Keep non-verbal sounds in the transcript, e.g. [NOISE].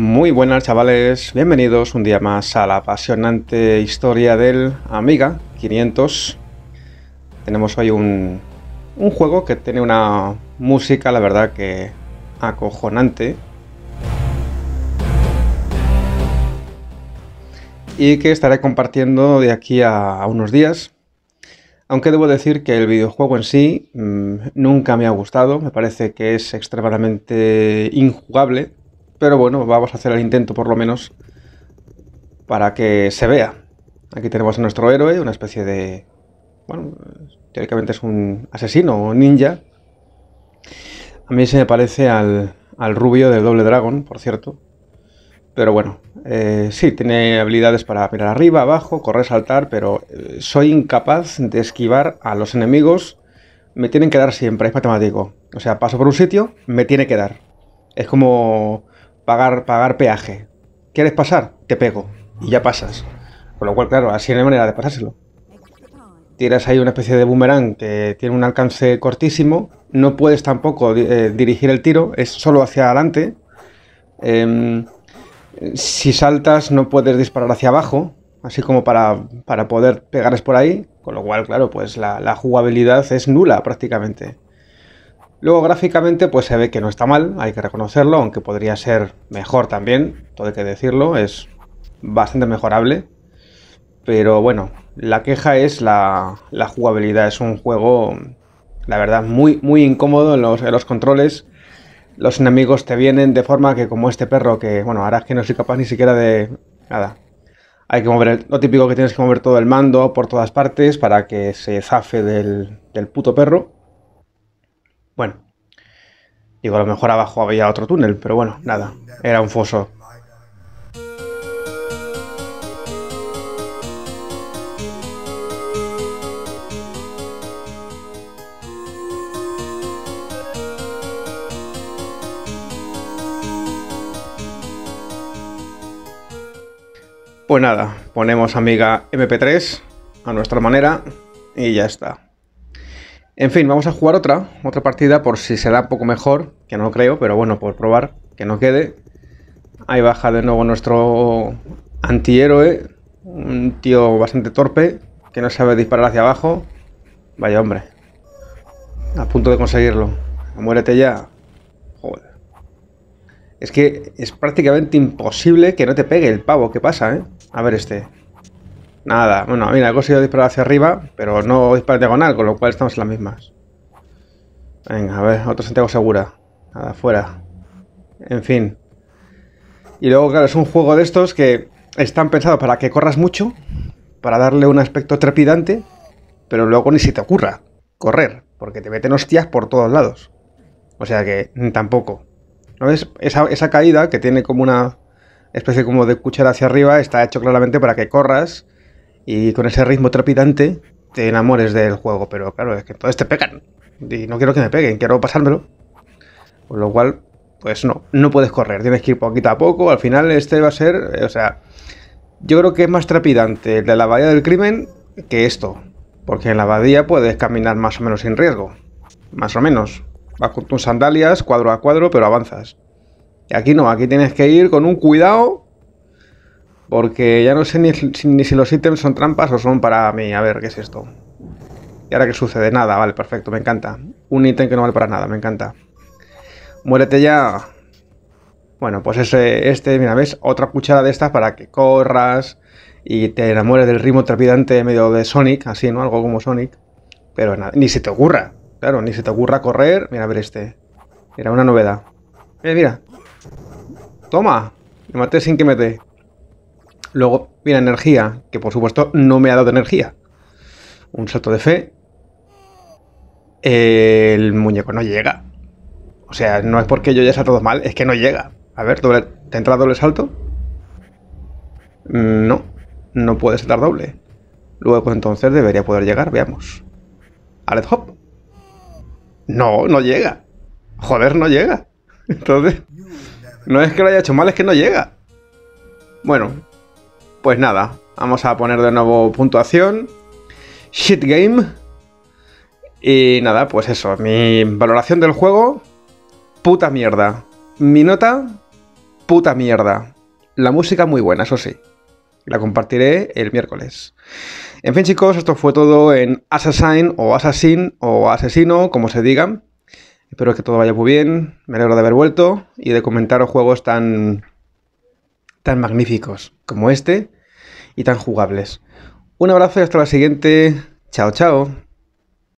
Muy buenas chavales, bienvenidos un día más a la apasionante historia del Amiga 500. Tenemos hoy un, juego que tiene una música, la verdad que acojonante. Y que estaré compartiendo de aquí a, unos días. Aunque debo decir que el videojuego en sí mm, nunca me ha gustado, me parece que es extremadamente injugable pero bueno, vamos a hacer el intento por lo menos para que se vea. Aquí tenemos a nuestro héroe, una especie de... Bueno, teóricamente es un asesino o ninja. A mí se me parece al, rubio del doble dragón, por cierto. Pero bueno, eh, sí, tiene habilidades para mirar arriba, abajo, correr, saltar, pero eh, soy incapaz de esquivar a los enemigos. Me tienen que dar siempre, es matemático. O sea, paso por un sitio, me tiene que dar. Es como pagar, pagar peaje. ¿Quieres pasar? Te pego. Y ya pasas. Con lo cual, claro, así no hay manera de pasárselo. Tiras ahí una especie de boomerang que tiene un alcance cortísimo. No puedes tampoco eh, dirigir el tiro, es solo hacia adelante. Em, si saltas no puedes disparar hacia abajo, así como para, para poder pegarles por ahí. Con lo cual, claro, pues la jugabilidad es nula prácticamente. Luego gráficamente pues se ve que no está mal, hay que reconocerlo, aunque podría ser mejor también, todo hay que decirlo, es bastante mejorable. Pero bueno, la queja es la, la jugabilidad, es un juego, la verdad, muy, muy incómodo en los, los controles los enemigos te vienen de forma que como este perro que, bueno, ahora es que no soy capaz ni siquiera de... Nada. Hay que mover, el, lo típico que tienes que mover todo el mando por todas partes para que se zafe del, del puto perro. Bueno, digo, a lo mejor abajo había otro túnel, pero bueno, nada, era un foso. Pues nada, ponemos amiga MP3 a nuestra manera y ya está. En fin, vamos a jugar otra, otra partida por si será un poco mejor, que no lo creo, pero bueno, por probar, que no quede. Ahí baja de nuevo nuestro antihéroe, un tío bastante torpe, que no sabe disparar hacia abajo. Vaya hombre, a punto de conseguirlo. Muérete ya. Es que es prácticamente imposible que no te pegue el pavo. ¿Qué pasa, eh? A ver este. Nada, bueno, mira, he conseguido disparar hacia arriba, pero no disparar diagonal, con lo cual estamos en las mismas. Venga, a ver, otro Santiago Segura. Nada, fuera. En fin. Y luego, claro, es un juego de estos que están pensados para que corras mucho, para darle un aspecto trepidante, pero luego ni se te ocurra correr, porque te meten hostias por todos lados. O sea que mm, tampoco. ¿No ves? Esa, esa caída que tiene como una especie como de cuchara hacia arriba está hecho claramente para que corras y con ese ritmo trepidante te enamores del juego, pero claro, es que entonces te pegan y no quiero que me peguen, quiero pasármelo. Con lo cual, pues no, no puedes correr, tienes que ir poquito a poco, al final este va a ser, eh, o sea, yo creo que es más trapidante el de la abadía del crimen que esto, porque en la abadía puedes caminar más o menos sin riesgo, más o menos. Vas con tus sandalias, cuadro a cuadro, pero avanzas. Y aquí no, aquí tienes que ir con un cuidado porque ya no sé ni, si los ítems son trampas o son para mí. A ver, ¿qué es esto? ¿Y ahora qué sucede? Nada, vale, perfecto, me encanta. Un ítem que no vale para nada, me encanta. Muérete ya. Bueno, pues ese, este, mira, ¿ves? Otra cuchara de estas para que corras y te enamores del ritmo trepidante medio de Sonic, así, ¿no? Algo como Sonic. Pero nada, ni se te ocurra, claro, ni se te ocurra correr. Mira, a ver este. Era una novedad. Mira, eh, mira. Toma, me maté sin que me Luego viene energía, que por supuesto no me ha dado energía. Un salto de fe. El muñeco no llega. O sea, no es porque yo haya saltado mal, es que no llega. A ver, doble, ¿te entra doble salto? Mm, no, no puede saltar doble. Luego pues entonces debería poder llegar, veamos. Alet Hop. No, no llega. Joder, no llega. [LAUGHS] Entonces, no es que lo haya hecho mal, es que no llega. Bueno, pues nada, vamos a poner de nuevo puntuación. Shit Game. Y nada, pues eso, mi valoración del juego, puta mierda. Mi nota, puta mierda. La música muy buena, eso sí. La compartiré el miércoles. En fin, chicos, esto fue todo en Assassin o Assassin o Asesino, como se diga. Espero que todo vaya muy bien. Me alegro de haber vuelto y de comentaros juegos tan tan magníficos como este y tan jugables. Un abrazo y hasta la siguiente. Chao, chao.